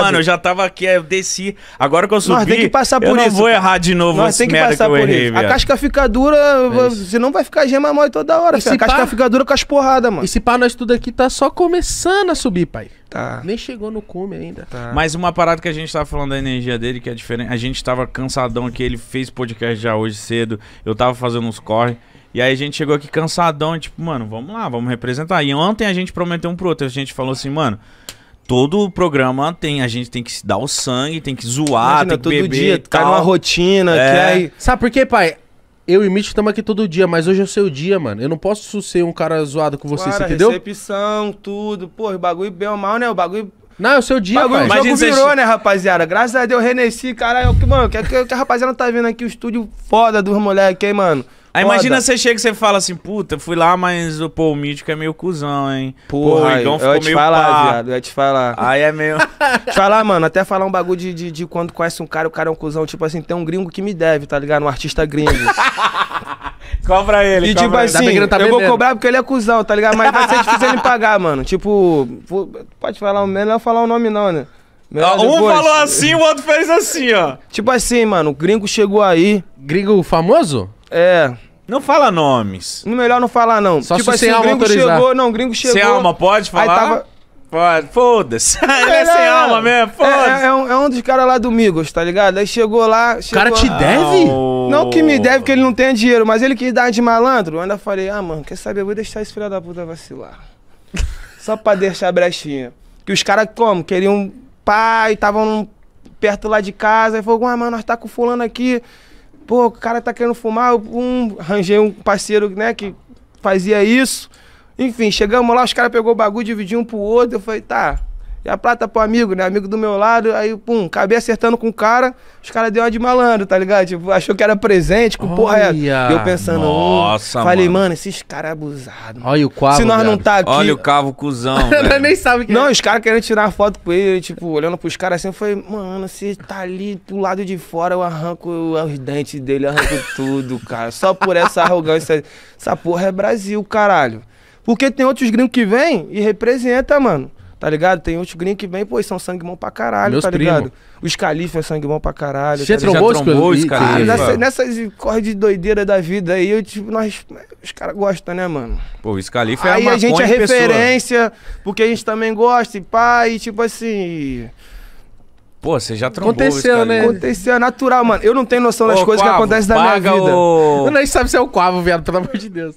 Mano, eu já tava aqui, eu desci. Agora que eu subi, Nós tem que passar por eu não vou errar de novo Nós tem que passar que por errei, isso. Velho. A casca fica dura, é Você senão vai ficar gema mole toda hora. Filho. A casca pá... fica dura com as porradas, mano. E se pá, nós tudo aqui tá só começando a subir, pai. Tá. Nem chegou no cume ainda. Tá. Mas uma parada que a gente tava falando da energia dele, que é diferente. A gente tava cansadão aqui, ele fez podcast já hoje cedo. Eu tava fazendo uns corre. E aí a gente chegou aqui cansadão, tipo, mano, vamos lá, vamos representar. E ontem a gente prometeu um pro outro. A gente falou assim, mano, todo o programa tem a gente tem que se dar o sangue, tem que zoar, Imagina, tem que todo beber, dia, cai numa rotina, é. que aí... Sabe por quê, pai? Eu e Mitch estamos aqui todo dia, mas hoje é o seu dia, mano. Eu não posso ser um cara zoado com você, claro, você entendeu? recepção, tudo. Pô, o bagulho bem ou mal, né? O bagulho... Não, é o seu dia, bagulho, mas O jogo virou, né, rapaziada? Graças a Deus, reneci, caralho. Mano, que, é que, que a rapaziada tá vendo aqui o estúdio foda dos moleques, hein, mano? Aí imagina você chega e você fala assim, puta, fui lá, mas pô, o Mítico é meio cuzão, hein? Porra, Pô, então Igão ficou eu te meio falar, pá. viado, eu ia te falar. Aí é meio... te falar, mano, até falar um bagulho de, de, de quando conhece um cara, o cara é um cuzão, tipo assim, tem um gringo que me deve, tá ligado? Um artista gringo. Cobra ele, E tipo cobra ele. assim, ele tá eu vou cobrar porque ele é cuzão, tá ligado? Mas vai ser difícil ele pagar, mano. Tipo, pode falar, melhor falar o nome não, né? um depois. falou assim, o outro fez assim, ó. Tipo assim, mano, o gringo chegou aí, Gringo famoso? é... Não fala nomes. Melhor não falar, não. Só tipo se assim, o gringo autorizar. chegou, não, o gringo chegou. Sem alma, pode falar? Aí tava... Pode, foda-se. Ele é, é sem alma mesmo, é, é, foda-se. É, é, um, é, um, dos caras lá do Migos, tá ligado? Aí chegou lá. Chegou... O cara te deve? Ah, não. que me deve, que ele não tem dinheiro, mas ele quis dar de malandro. Eu ainda falei, ah, mano, quer saber? Eu vou deixar esse filho da puta vacilar. Só pra deixar a brechinha. Que os caras, como? Queriam pai, estavam perto lá de casa. E falou, ah, mano, nós tá com fulano aqui. Pô, o cara tá querendo fumar, um, arranjei um parceiro, né, que fazia isso. Enfim, chegamos lá, os caras pegou o bagulho, dividiu um pro outro. Eu falei, tá, a prata pro amigo, né? Amigo do meu lado, aí, pum, acabei acertando com o cara, os caras deu uma de malandro, tá ligado? Tipo, achou que era presente, com porra é. Eu pensando, nossa, oh, falei, mano, mano esses caras é abusados. Olha o cavo. Se nós velho. não tá aqui. Olha o cavo, cuzão. velho. nem sabe que é. Não, é. os caras querendo tirar foto com ele, tipo, olhando pros caras assim, eu falei, mano, se tá ali do lado de fora, eu arranco os dentes dele, arranco tudo, cara. Só por essa arrogância. Essa porra é Brasil, caralho. Porque tem outros gringos que vêm e representa, mano tá ligado? Tem outros gringos que vem, pô, são sangue bom pra caralho, Meus tá ligado? O Os é sangue bom pra caralho. Você tá trombou os caras? Ah, nessa, nessas corre de doideira da vida aí, eu, tipo, nós, os caras gostam, né, mano? Pô, o Califa é a Aí a gente é referência, pessoa. porque a gente também gosta, e pá, e tipo assim... Pô, você já trombou Aconteceu, né? Aconteceu, é natural, mano. Eu não tenho noção das Ô, coisas Quavo, que acontecem na minha vida. O... Eu nem sabe se é o Quavo, viado, pelo amor de Deus.